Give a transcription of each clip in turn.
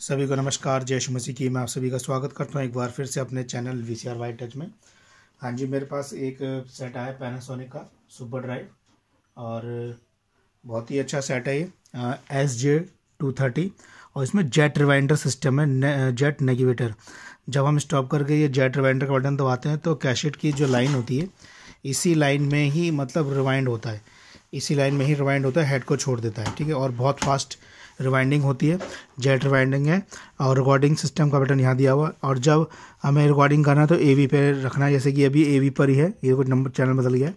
सभी को नमस्कार जय श्री मसीह की मैं आप सभी का स्वागत करता हूँ एक बार फिर से अपने channel V C R Y touch में हाँ जी मेरे पास एक सेट आया पैनासोनिक का सुपर ड्राइव और बहुत ही अच्छा सेट है ये एस जे टू थर्टी और इसमें जेट रिवाइंडर सिस्टम है ने, जेट नेगेवेटर जब हम स्टॉप करके ये जेट रिवाइंडर का बटन दबाते हैं तो कैशेट की जो लाइन होती है इसी लाइन में ही मतलब रिवाइंड होता है इसी लाइन में ही रिवाइंड होता है हेड को छोड़ देता है ठीक है और बहुत फास्ट रिवाइंडिंग होती है जेट रिवाइंडिंग है और रिकॉर्डिंग सिस्टम का बटन यहाँ दिया हुआ और जब हमें रिकॉर्डिंग करना है तो ए वी पे रखना है जैसे कि अभी ए वी पर ही है ये कुछ नंबर चैनल बदल गया है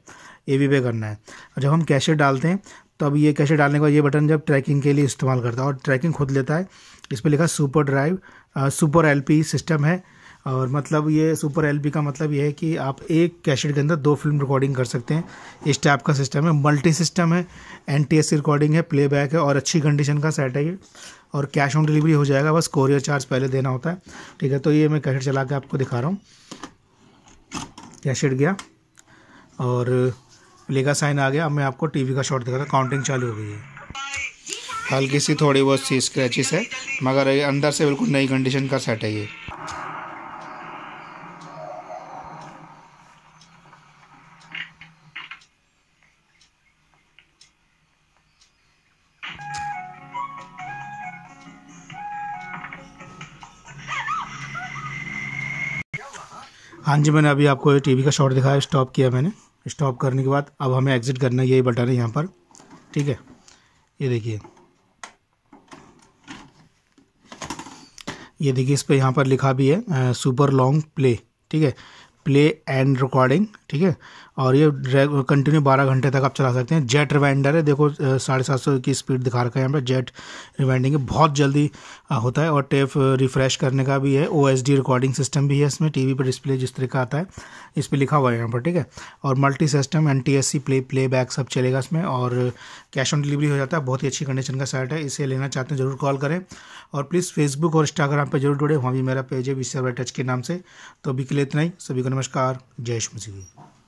ए वी पे करना है और जब हम कैशेट डालते हैं तो अब ये कैसे डालने के बाद ये बटन जब ट्रैकिंग के लिए इस्तेमाल करता है और ट्रैकिंग खुद लेता है इस पर लिखा super drive super P system है और मतलब ये सुपर एल का मतलब ये है कि आप एक कैसेट के अंदर दो फिल्म रिकॉर्डिंग कर सकते हैं इस टाइप का सिस्टम है मल्टी सिस्टम है एन रिकॉर्डिंग है प्लेबैक है और अच्छी कंडीशन का सेट है ये और कैश ऑन डिलीवरी हो जाएगा बस कोरियर चार्ज पहले देना होता है ठीक है तो ये मैं कैसेट चला के आपको दिखा रहा हूँ कैसेट गया और लेगा साइन आ गया अब मैं आपको टीवी का शॉट दिखा रहा काउंटिंग चालू हो गई है हल्की सी थोड़ी बहुत सी स्क्रैचेस है मगर अंदर से बिल्कुल नई कंडीशन का सेट है ये हाँ जी मैंने अभी आपको टीवी का शॉट दिखाया स्टॉप किया मैंने स्टॉप करने के बाद अब हमें एग्ज़िट करना है यही बटन है यहाँ पर ठीक है ये देखिए ये देखिए इस पर यहाँ पर लिखा भी है सुपर लॉन्ग प्ले ठीक है प्ले एंड रिकॉर्डिंग ठीक है और ये कंटिन्यू बारह घंटे तक आप चला सकते हैं जेट रिवाइंडर है देखो साढ़े सात सौ की स्पीड दिखा रखा है यहाँ पर जेट रिवाइंडिंग बहुत जल्दी होता है और टेप रिफ्रेश करने का भी है ओ रिकॉर्डिंग सिस्टम भी है इसमें टी पर डिस्प्ले जिस तरह का आता है इस पर लिखा हुआ है यहाँ पर ठीक है और मल्टी सिस्टम एन प्ले प्ले बैक सब चलेगा इसमें और कैश ऑन डिलीवरी हो जाता है बहुत ही अच्छी कंडीशन का सेट है इसे लेना चाहते हैं जरूर कॉल करें और प्लीज़ फेसबुक और इंस्टाग्राम पर जरूर जुड़े वहाँ भी मेरा पेज है विश्व टच के नाम से तो अभी के लिए इतना ही सभी को नमस्कार जय श्री